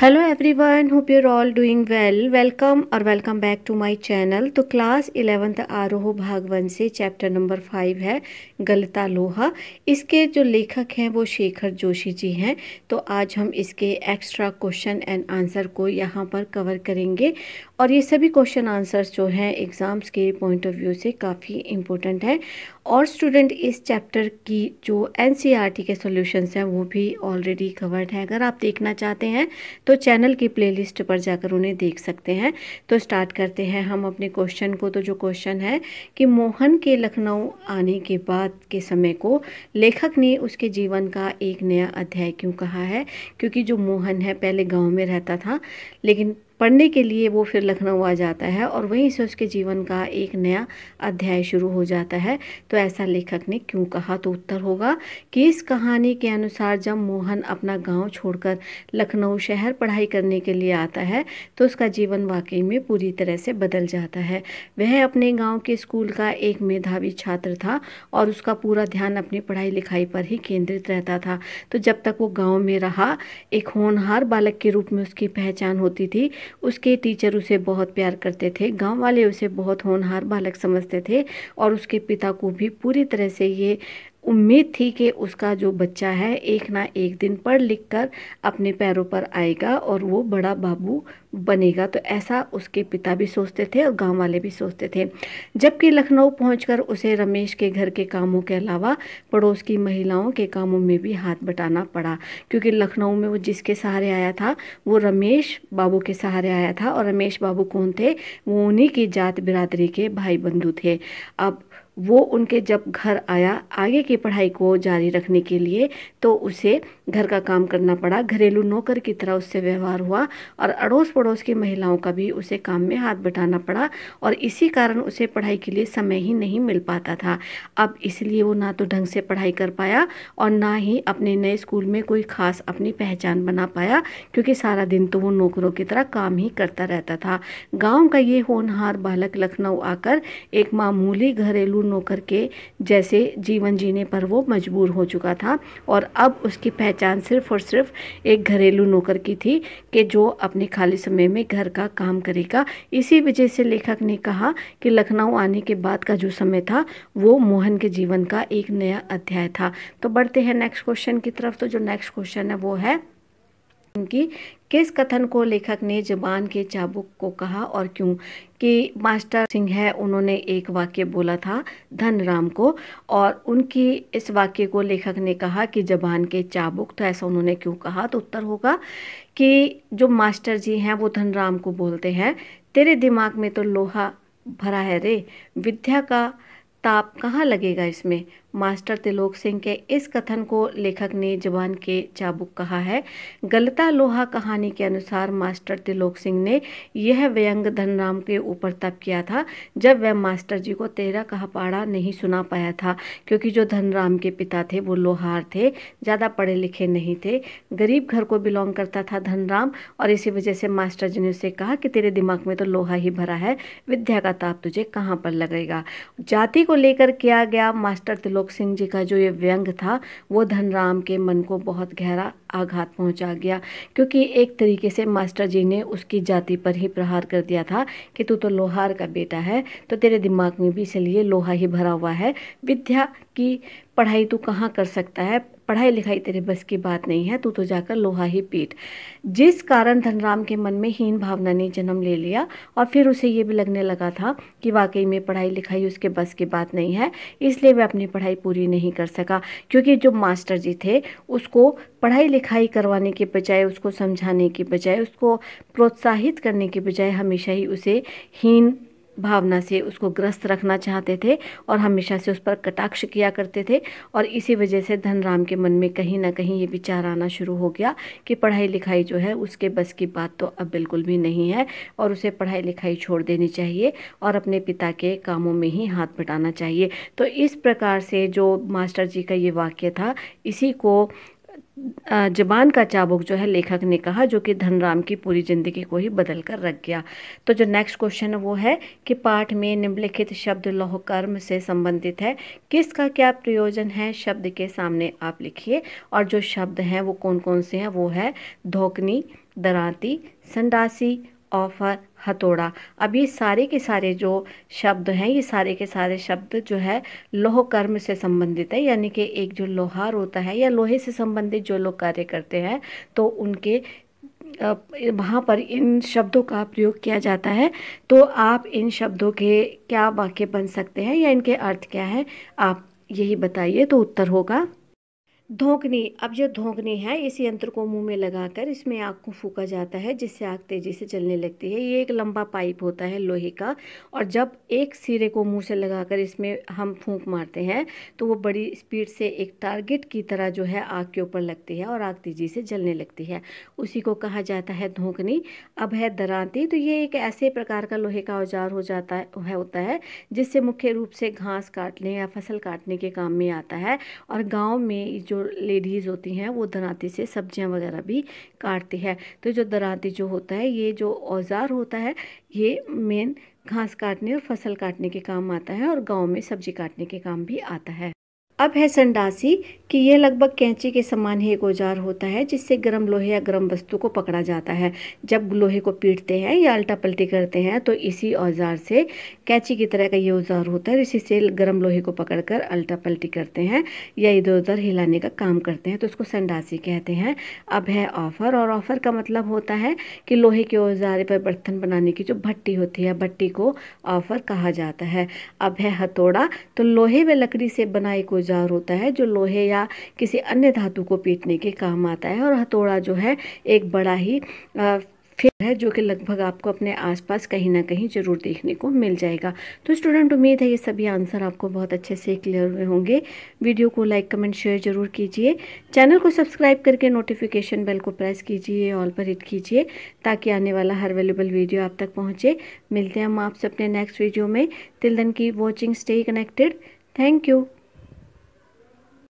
hello everyone hope are all doing well welcome और welcome back to my channel तो class eleventh Aaroh भाग one से chapter number five है गलता लोहा इसके जो लेखक हैं वो शेखर जोशी जी हैं तो आज हम इसके एक्स्ट्रा क्वेश्चन एंड आंसर को यहाँ पर कवर करेंगे और ये सभी क्वेश्चन आंसर्स जो हैं एग्ज़ाम्स के पॉइंट ऑफ व्यू से काफ़ी इम्पोर्टेंट है और स्टूडेंट इस चैप्टर की जो एन e के सोल्यूशंस हैं वो भी ऑलरेडी कवर्ड हैं अगर आप देखना चाहते हैं तो चैनल की प्लेलिस्ट पर जाकर उन्हें देख सकते हैं तो स्टार्ट करते हैं हम अपने क्वेश्चन को तो जो क्वेश्चन है कि मोहन के लखनऊ आने के बाद के समय को लेखक ने उसके जीवन का एक नया अध्याय क्यों कहा है क्योंकि जो मोहन है पहले गाँव में रहता था लेकिन पढ़ने के लिए वो फिर लखनऊ आ जाता है और वहीं से उसके जीवन का एक नया अध्याय शुरू हो जाता है तो ऐसा लेखक ने क्यों कहा तो उत्तर होगा कि इस कहानी के अनुसार जब मोहन अपना गांव छोड़कर लखनऊ शहर पढ़ाई करने के लिए आता है तो उसका जीवन वाकई में पूरी तरह से बदल जाता है वह अपने गाँव के स्कूल का एक मेधावी छात्र था और उसका पूरा ध्यान अपनी पढ़ाई लिखाई पर ही केंद्रित रहता था तो जब तक वो गाँव में रहा एक होनहार बालक के रूप में उसकी पहचान होती थी उसके टीचर उसे बहुत प्यार करते थे गांव वाले उसे बहुत होनहार बालक समझते थे और उसके पिता को भी पूरी तरह से ये उम्मीद थी कि उसका जो बच्चा है एक ना एक दिन पढ़ लिख कर अपने पैरों पर आएगा और वो बड़ा बाबू बनेगा तो ऐसा उसके पिता भी सोचते थे और गांव वाले भी सोचते थे जबकि लखनऊ पहुंचकर उसे रमेश के घर के कामों के अलावा पड़ोस की महिलाओं के कामों में भी हाथ बटाना पड़ा क्योंकि लखनऊ में वो जिसके सहारे आया था वो रमेश बाबू के सहारे आया था और रमेश बाबू कौन थे वो उन्हीं की जात बिरादरी के भाई बंधु थे अब वो उनके जब घर आया आगे की पढ़ाई को जारी रखने के लिए तो उसे घर का काम करना पड़ा घरेलू नौकर की तरह उससे व्यवहार हुआ और अड़ोस पड़ोस की महिलाओं का भी उसे काम में हाथ बटाना पड़ा और इसी कारण उसे पढ़ाई के लिए समय ही नहीं मिल पाता था अब इसलिए वो ना तो ढंग से पढ़ाई कर पाया और ना ही अपने नए स्कूल में कोई ख़ास अपनी पहचान बना पाया क्योंकि सारा दिन तो वो नौकरों की तरह काम ही करता रहता था गाँव का ये होनहार बालक लखनऊ आकर एक मामूली घरेलू नौकर होकर के जैसे जीवन जीने पर वो मजबूर हो चुका था और अब उसकी पहचान सिर्फ और सिर्फ एक घरेलू नौकर की थी कि जो अपने खाली समय में घर का काम करेगा इसी वजह से लेखक ने कहा कि लखनऊ आने के बाद का जो समय था वो मोहन के जीवन का एक नया अध्याय था तो बढ़ते हैं नेक्स्ट क्वेश्चन की तरफ तो जो नेक्स्ट क्वेश्चन है वो है कि किस कथन को लेखक ने जबान के चाबुक को कहा और क्यों कि मास्टर सिंह है उन्होंने एक वाक्य बोला था धन राम को और उनकी इस वाक्य को लेखक ने कहा कि जबान के चाबुक तो ऐसा उन्होंने क्यों कहा तो उत्तर होगा कि जो मास्टर जी हैं वो धन राम को बोलते हैं तेरे दिमाग में तो लोहा भरा है रे विद्या का ताप कहाँ लगेगा इसमें मास्टर तिलोक सिंह के इस कथन को लेखक ने जवान के चाबुक कहा है गलता लोहा कहानी के अनुसार मास्टर तिलोक सिंह ने यह व्यंग धनराम के ऊपर तब किया था जब वह मास्टर जी को तेरा कहापाड़ा नहीं सुना पाया था क्योंकि जो धनराम के पिता थे वो लोहार थे ज़्यादा पढ़े लिखे नहीं थे गरीब घर को बिलोंग करता था धनराम और इसी वजह से मास्टर जी ने उसे कहा कि तेरे दिमाग में तो लोहा ही भरा है विद्या का ताप तुझे कहाँ पर लगेगा जाति को लेकर किया गया मास्टर तिलोक गोलोक सिंह जी का जो ये व्यंग था वो धनराम के मन को बहुत गहरा आघात पहुंचा गया क्योंकि एक तरीके से मास्टर जी ने उसकी जाति पर ही प्रहार कर दिया था कि तू तो लोहार का बेटा है तो तेरे दिमाग में भी इसलिए लोहा ही भरा हुआ है विद्या की पढ़ाई तू कहाँ कर सकता है पढ़ाई लिखाई तेरे बस की बात नहीं है तू तो जाकर लोहा ही पीट जिस कारण धनराम के मन में हीन भावना ने जन्म ले लिया और फिर उसे ये भी लगने लगा था कि वाकई में पढ़ाई लिखाई उसके बस की बात नहीं है इसलिए वह अपनी पढ़ाई पूरी नहीं कर सका क्योंकि जो मास्टर जी थे उसको पढ़ाई लिखाई करवाने के बजाय उसको समझाने के बजाय उसको प्रोत्साहित करने के बजाय हमेशा ही उसे हीन भावना से उसको ग्रस्त रखना चाहते थे और हमेशा से उस पर कटाक्ष किया करते थे और इसी वजह से धनराम के मन में कहीं ना कहीं ये विचार आना शुरू हो गया कि पढ़ाई लिखाई जो है उसके बस की बात तो अब बिल्कुल भी नहीं है और उसे पढ़ाई लिखाई छोड़ देनी चाहिए और अपने पिता के कामों में ही हाथ बटाना चाहिए तो इस प्रकार से जो मास्टर जी का ये वाक्य था इसी को जबान का चाबुक जो है लेखक ने कहा जो कि धनराम की पूरी ज़िंदगी को ही बदल कर रख गया तो जो नेक्स्ट क्वेश्चन वो है कि पाठ में निम्नलिखित शब्द लौह कर्म से संबंधित है किसका क्या प्रयोजन है शब्द के सामने आप लिखिए और जो शब्द हैं वो कौन कौन से हैं वो है धोकनी दराती संडासी ऑफ़र हथौड़ा अब ये सारे के सारे जो शब्द हैं ये सारे के सारे शब्द जो है लोह कर्म से संबंधित है यानी कि एक जो लोहार होता है या लोहे से संबंधित जो लोग कार्य करते हैं तो उनके वहाँ पर इन शब्दों का प्रयोग किया जाता है तो आप इन शब्दों के क्या वाक्य बन सकते हैं या इनके अर्थ क्या है आप यही बताइए तो उत्तर होगा धोकनी अब जो धोकनी है इस यंत्र को मुंह में लगाकर इसमें आग को फूका जाता है जिससे आग तेज़ी से चलने लगती है ये एक लंबा पाइप होता है लोहे का और जब एक सिरे को मुंह से लगाकर इसमें हम फूंक मारते हैं तो वो बड़ी स्पीड से एक टारगेट की तरह जो है आग के ऊपर लगती है और आग तेज़ी से जलने लगती है उसी को कहा जाता है धोकनी अब है दराती तो ये एक ऐसे प्रकार का लोहे का औजार हो जाता है होता है जिससे मुख्य रूप से घास काटने या फसल काटने के काम में आता है और गाँव में जो जो लेडीज़ होती हैं वो दराती से सब्जियां वगैरह भी काटती है तो जो दराती जो होता है ये जो औज़ार होता है ये मेन घास काटने और फसल काटने के काम आता है और गांव में सब्जी काटने के काम भी आता है अब है संडासी कि यह लगभग कैंची के समान ही एक औजार होता है जिससे गर्म लोहे या गर्म वस्तु को पकड़ा जाता है जब लोहे को पीटते हैं या अल्टा पलटी करते हैं तो इसी औजार से कैंची की तरह का ये औजार होता है इसी से गर्म लोहे को पकड़कर अल्टा पलटी करते हैं या इधर उधर हिलाने का काम करते हैं तो उसको संडासी कहते हैं अब है ऑफ़र और ऑफ़र का मतलब होता है कि लोहे के औजार पर बर्तन बनाने की जो भट्टी होती है भट्टी को ऑफ़र कहा जाता है अब है हथौड़ा तो लोहे व लकड़ी से बना एक औजार होता है जो लोहे या किसी अन्य धातु को पीटने के काम आता है और हथौड़ा जो है एक बड़ा ही आ, फिर है जो कि लगभग आपको अपने आसपास कहीं ना कहीं ज़रूर देखने को मिल जाएगा तो स्टूडेंट उम्मीद है ये सभी आंसर आपको बहुत अच्छे से क्लियर हुए होंगे वीडियो को लाइक कमेंट शेयर जरूर कीजिए चैनल को सब्सक्राइब करके नोटिफिकेशन बेल को प्रेस कीजिए ऑल पर हिट कीजिए ताकि आने वाला हर वेलेबल वीडियो आप तक पहुँचे मिलते हैं हम आपसे अपने नेक्स्ट वीडियो में तिलदन की watching stay connected thank you